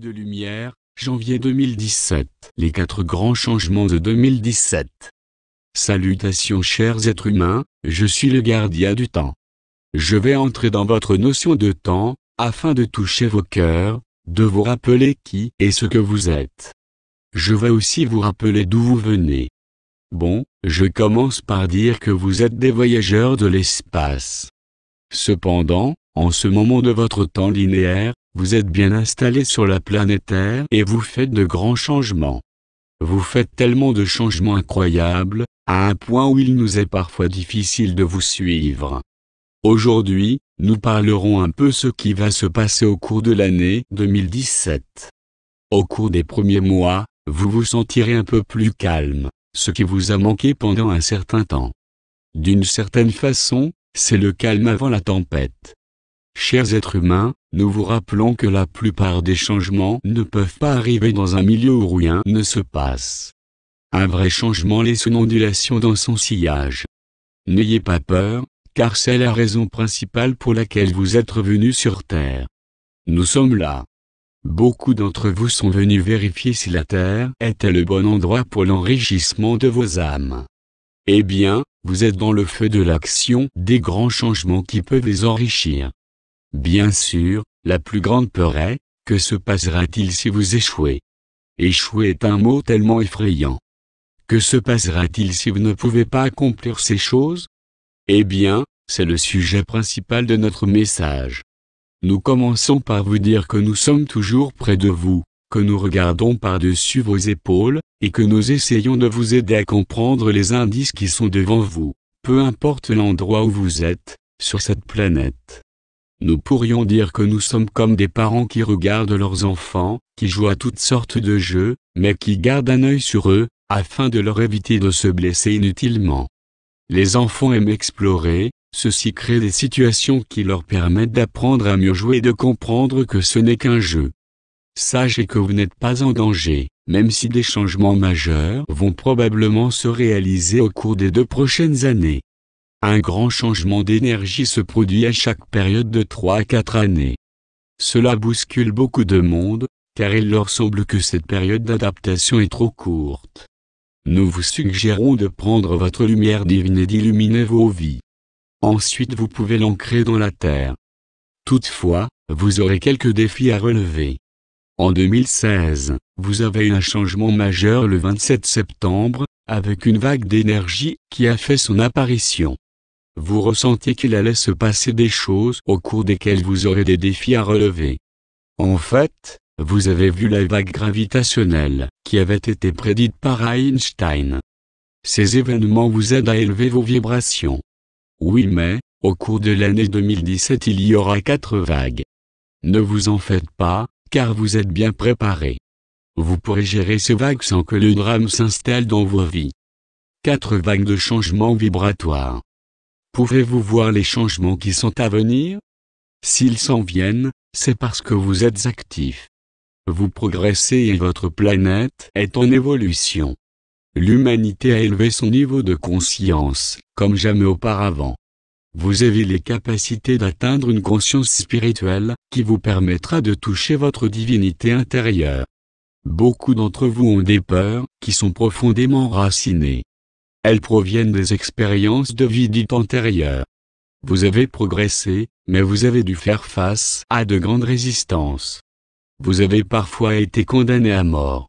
de lumière, janvier 2017. Les quatre grands changements de 2017. Salutations chers êtres humains, je suis le gardien du temps. Je vais entrer dans votre notion de temps, afin de toucher vos cœurs, de vous rappeler qui et ce que vous êtes. Je vais aussi vous rappeler d'où vous venez. Bon, je commence par dire que vous êtes des voyageurs de l'espace. Cependant, en ce moment de votre temps linéaire, vous êtes bien installé sur la planète Terre et vous faites de grands changements. Vous faites tellement de changements incroyables, à un point où il nous est parfois difficile de vous suivre. Aujourd'hui, nous parlerons un peu ce qui va se passer au cours de l'année 2017. Au cours des premiers mois, vous vous sentirez un peu plus calme, ce qui vous a manqué pendant un certain temps. D'une certaine façon, c'est le calme avant la tempête. Chers êtres humains, nous vous rappelons que la plupart des changements ne peuvent pas arriver dans un milieu où rien ne se passe. Un vrai changement laisse une ondulation dans son sillage. N'ayez pas peur, car c'est la raison principale pour laquelle vous êtes venus sur Terre. Nous sommes là. Beaucoup d'entre vous sont venus vérifier si la Terre était le bon endroit pour l'enrichissement de vos âmes. Eh bien, vous êtes dans le feu de l'action des grands changements qui peuvent les enrichir. Bien sûr, la plus grande peur est, que se passera-t-il si vous échouez Échouer est un mot tellement effrayant. Que se passera-t-il si vous ne pouvez pas accomplir ces choses Eh bien, c'est le sujet principal de notre message. Nous commençons par vous dire que nous sommes toujours près de vous, que nous regardons par-dessus vos épaules, et que nous essayons de vous aider à comprendre les indices qui sont devant vous, peu importe l'endroit où vous êtes, sur cette planète. Nous pourrions dire que nous sommes comme des parents qui regardent leurs enfants, qui jouent à toutes sortes de jeux, mais qui gardent un œil sur eux, afin de leur éviter de se blesser inutilement. Les enfants aiment explorer, ceci crée des situations qui leur permettent d'apprendre à mieux jouer et de comprendre que ce n'est qu'un jeu. Sachez que vous n'êtes pas en danger, même si des changements majeurs vont probablement se réaliser au cours des deux prochaines années. Un grand changement d'énergie se produit à chaque période de 3 à 4 années. Cela bouscule beaucoup de monde, car il leur semble que cette période d'adaptation est trop courte. Nous vous suggérons de prendre votre lumière divine et d'illuminer vos vies. Ensuite vous pouvez l'ancrer dans la terre. Toutefois, vous aurez quelques défis à relever. En 2016, vous avez eu un changement majeur le 27 septembre, avec une vague d'énergie qui a fait son apparition vous ressentez qu'il allait se passer des choses au cours desquelles vous aurez des défis à relever. En fait, vous avez vu la vague gravitationnelle qui avait été prédite par Einstein. Ces événements vous aident à élever vos vibrations. Oui mais, au cours de l'année 2017 il y aura quatre vagues. Ne vous en faites pas, car vous êtes bien préparé. Vous pourrez gérer ces vagues sans que le drame s'installe dans vos vies. Quatre vagues de changement vibratoire. Pouvez-vous voir les changements qui sont à venir S'ils s'en viennent, c'est parce que vous êtes actifs. Vous progressez et votre planète est en évolution. L'humanité a élevé son niveau de conscience, comme jamais auparavant. Vous avez les capacités d'atteindre une conscience spirituelle, qui vous permettra de toucher votre divinité intérieure. Beaucoup d'entre vous ont des peurs, qui sont profondément racinées. Elles proviennent des expériences de vie dites antérieures. Vous avez progressé, mais vous avez dû faire face à de grandes résistances. Vous avez parfois été condamné à mort.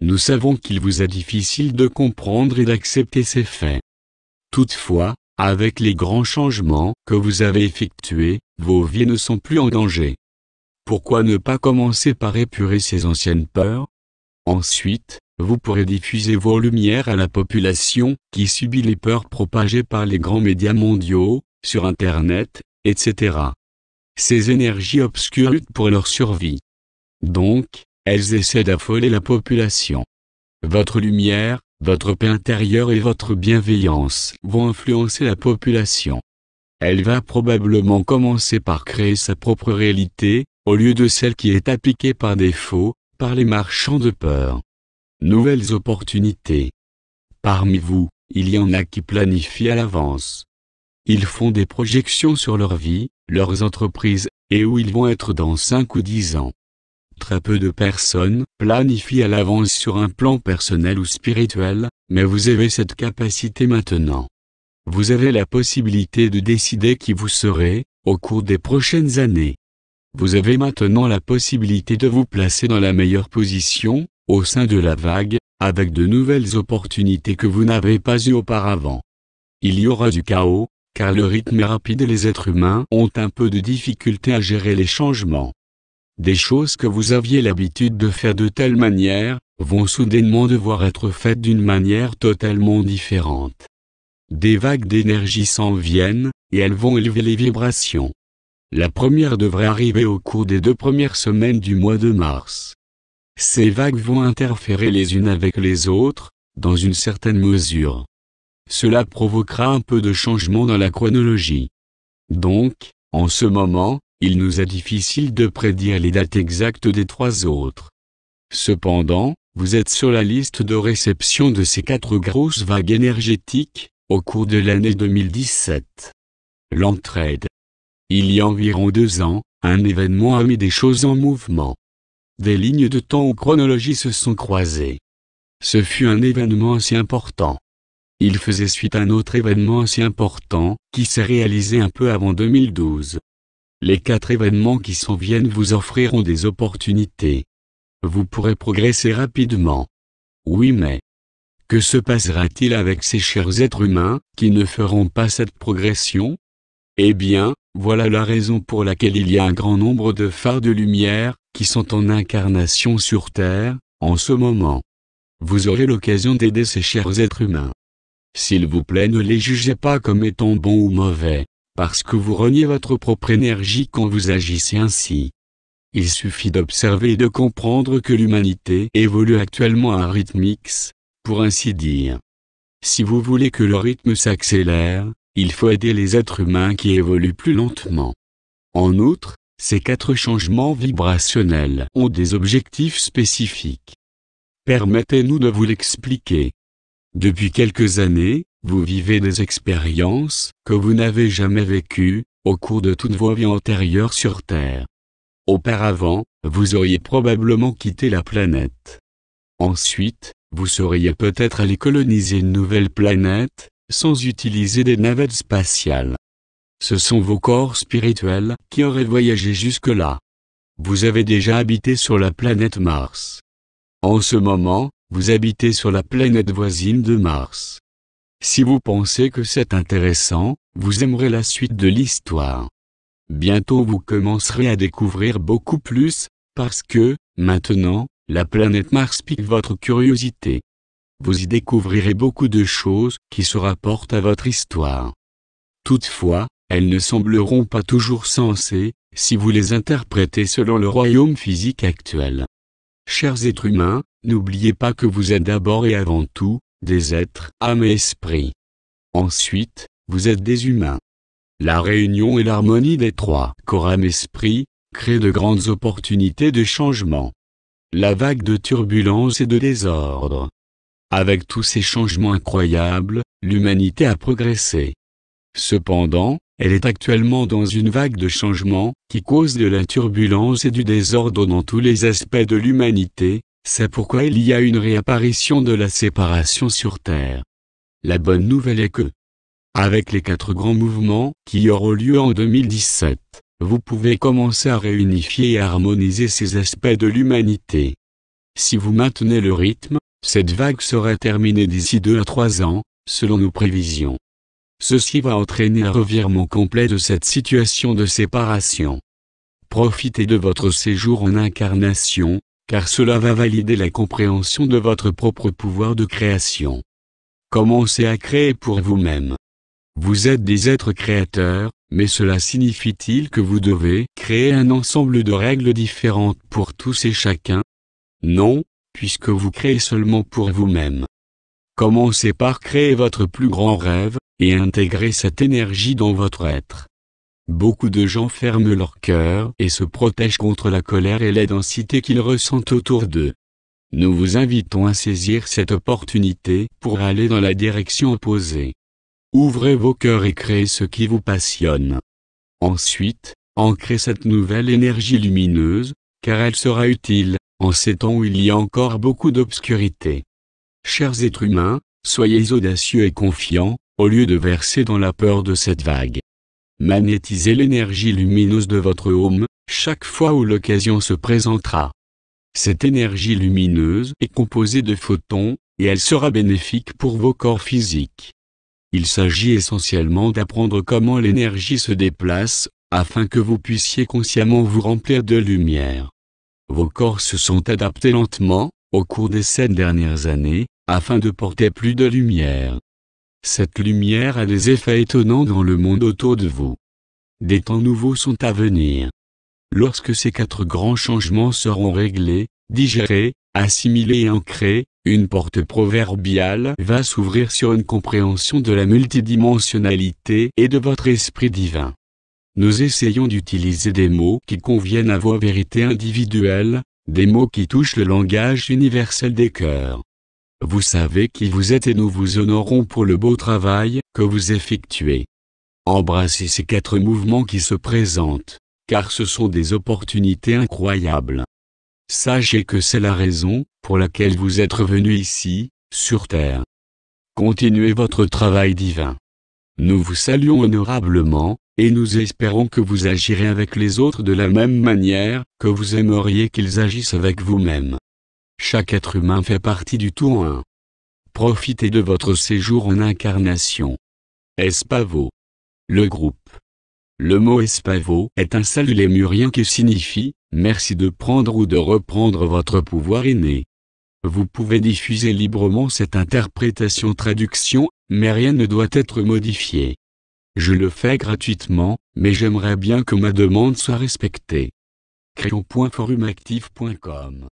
Nous savons qu'il vous est difficile de comprendre et d'accepter ces faits. Toutefois, avec les grands changements que vous avez effectués, vos vies ne sont plus en danger. Pourquoi ne pas commencer par épurer ces anciennes peurs Ensuite, vous pourrez diffuser vos lumières à la population, qui subit les peurs propagées par les grands médias mondiaux, sur Internet, etc. Ces énergies obscures luttent pour leur survie. Donc, elles essaient d'affoler la population. Votre lumière, votre paix intérieure et votre bienveillance vont influencer la population. Elle va probablement commencer par créer sa propre réalité, au lieu de celle qui est appliquée par défaut, par les marchands de peur nouvelles opportunités. Parmi vous, il y en a qui planifient à l'avance. Ils font des projections sur leur vie, leurs entreprises, et où ils vont être dans 5 ou 10 ans. Très peu de personnes planifient à l'avance sur un plan personnel ou spirituel, mais vous avez cette capacité maintenant. Vous avez la possibilité de décider qui vous serez, au cours des prochaines années. Vous avez maintenant la possibilité de vous placer dans la meilleure position, au sein de la vague, avec de nouvelles opportunités que vous n'avez pas eues auparavant. Il y aura du chaos, car le rythme est rapide et les êtres humains ont un peu de difficulté à gérer les changements. Des choses que vous aviez l'habitude de faire de telle manière, vont soudainement devoir être faites d'une manière totalement différente. Des vagues d'énergie s'en viennent, et elles vont élever les vibrations. La première devrait arriver au cours des deux premières semaines du mois de mars. Ces vagues vont interférer les unes avec les autres, dans une certaine mesure. Cela provoquera un peu de changement dans la chronologie. Donc, en ce moment, il nous est difficile de prédire les dates exactes des trois autres. Cependant, vous êtes sur la liste de réception de ces quatre grosses vagues énergétiques, au cours de l'année 2017. L'entraide. Il y a environ deux ans, un événement a mis des choses en mouvement. Des lignes de temps ou chronologie se sont croisées. Ce fut un événement si important. Il faisait suite à un autre événement si important, qui s'est réalisé un peu avant 2012. Les quatre événements qui s'en viennent vous offriront des opportunités. Vous pourrez progresser rapidement. Oui mais... Que se passera-t-il avec ces chers êtres humains, qui ne feront pas cette progression Eh bien, voilà la raison pour laquelle il y a un grand nombre de phares de lumière, qui sont en incarnation sur Terre, en ce moment. Vous aurez l'occasion d'aider ces chers êtres humains. S'il vous plaît ne les jugez pas comme étant bons ou mauvais, parce que vous reniez votre propre énergie quand vous agissez ainsi. Il suffit d'observer et de comprendre que l'humanité évolue actuellement à un rythme X, pour ainsi dire. Si vous voulez que le rythme s'accélère, il faut aider les êtres humains qui évoluent plus lentement. En outre, ces quatre changements vibrationnels ont des objectifs spécifiques. Permettez-nous de vous l'expliquer. Depuis quelques années, vous vivez des expériences que vous n'avez jamais vécues au cours de toute vos vies antérieures sur Terre. Auparavant, vous auriez probablement quitté la planète. Ensuite, vous seriez peut-être allé coloniser une nouvelle planète, sans utiliser des navettes spatiales. Ce sont vos corps spirituels qui auraient voyagé jusque-là. Vous avez déjà habité sur la planète Mars. En ce moment, vous habitez sur la planète voisine de Mars. Si vous pensez que c'est intéressant, vous aimerez la suite de l'histoire. Bientôt vous commencerez à découvrir beaucoup plus, parce que, maintenant, la planète Mars pique votre curiosité vous y découvrirez beaucoup de choses qui se rapportent à votre histoire. Toutefois, elles ne sembleront pas toujours sensées, si vous les interprétez selon le royaume physique actuel. Chers êtres humains, n'oubliez pas que vous êtes d'abord et avant tout, des êtres, âme et esprit. Ensuite, vous êtes des humains. La réunion et l'harmonie des trois corps âme-esprit créent de grandes opportunités de changement. La vague de turbulence et de désordre avec tous ces changements incroyables, l'humanité a progressé. Cependant, elle est actuellement dans une vague de changements, qui cause de la turbulence et du désordre dans tous les aspects de l'humanité, c'est pourquoi il y a une réapparition de la séparation sur Terre. La bonne nouvelle est que, avec les quatre grands mouvements qui auront lieu en 2017, vous pouvez commencer à réunifier et harmoniser ces aspects de l'humanité. Si vous maintenez le rythme, cette vague serait terminée d'ici 2 à 3 ans, selon nos prévisions. Ceci va entraîner un revirement complet de cette situation de séparation. Profitez de votre séjour en incarnation, car cela va valider la compréhension de votre propre pouvoir de création. Commencez à créer pour vous-même. Vous êtes des êtres créateurs, mais cela signifie-t-il que vous devez créer un ensemble de règles différentes pour tous et chacun Non, puisque vous créez seulement pour vous-même. Commencez par créer votre plus grand rêve, et intégrer cette énergie dans votre être. Beaucoup de gens ferment leur cœur et se protègent contre la colère et la densité qu'ils ressentent autour d'eux. Nous vous invitons à saisir cette opportunité pour aller dans la direction opposée. Ouvrez vos cœurs et créez ce qui vous passionne. Ensuite, ancrez cette nouvelle énergie lumineuse, car elle sera utile en ces temps où il y a encore beaucoup d'obscurité. Chers êtres humains, soyez audacieux et confiants, au lieu de verser dans la peur de cette vague. Magnétisez l'énergie lumineuse de votre home, chaque fois où l'occasion se présentera. Cette énergie lumineuse est composée de photons, et elle sera bénéfique pour vos corps physiques. Il s'agit essentiellement d'apprendre comment l'énergie se déplace, afin que vous puissiez consciemment vous remplir de lumière. Vos corps se sont adaptés lentement, au cours des sept dernières années, afin de porter plus de lumière. Cette lumière a des effets étonnants dans le monde autour de vous. Des temps nouveaux sont à venir. Lorsque ces quatre grands changements seront réglés, digérés, assimilés et ancrés, une porte proverbiale va s'ouvrir sur une compréhension de la multidimensionnalité et de votre esprit divin. Nous essayons d'utiliser des mots qui conviennent à vos vérités individuelles, des mots qui touchent le langage universel des cœurs. Vous savez qui vous êtes et nous vous honorons pour le beau travail que vous effectuez. Embrassez ces quatre mouvements qui se présentent, car ce sont des opportunités incroyables. Sachez que c'est la raison pour laquelle vous êtes revenu ici, sur Terre. Continuez votre travail divin. Nous vous saluons honorablement, et nous espérons que vous agirez avec les autres de la même manière que vous aimeriez qu'ils agissent avec vous-même. Chaque être humain fait partie du tout un. Profitez de votre séjour en incarnation. Espavo. Le groupe. Le mot espavo est un salut lémurien qui signifie « merci de prendre ou de reprendre votre pouvoir inné ». Vous pouvez diffuser librement cette interprétation-traduction, mais rien ne doit être modifié. Je le fais gratuitement, mais j'aimerais bien que ma demande soit respectée. Crayon.forumactif.com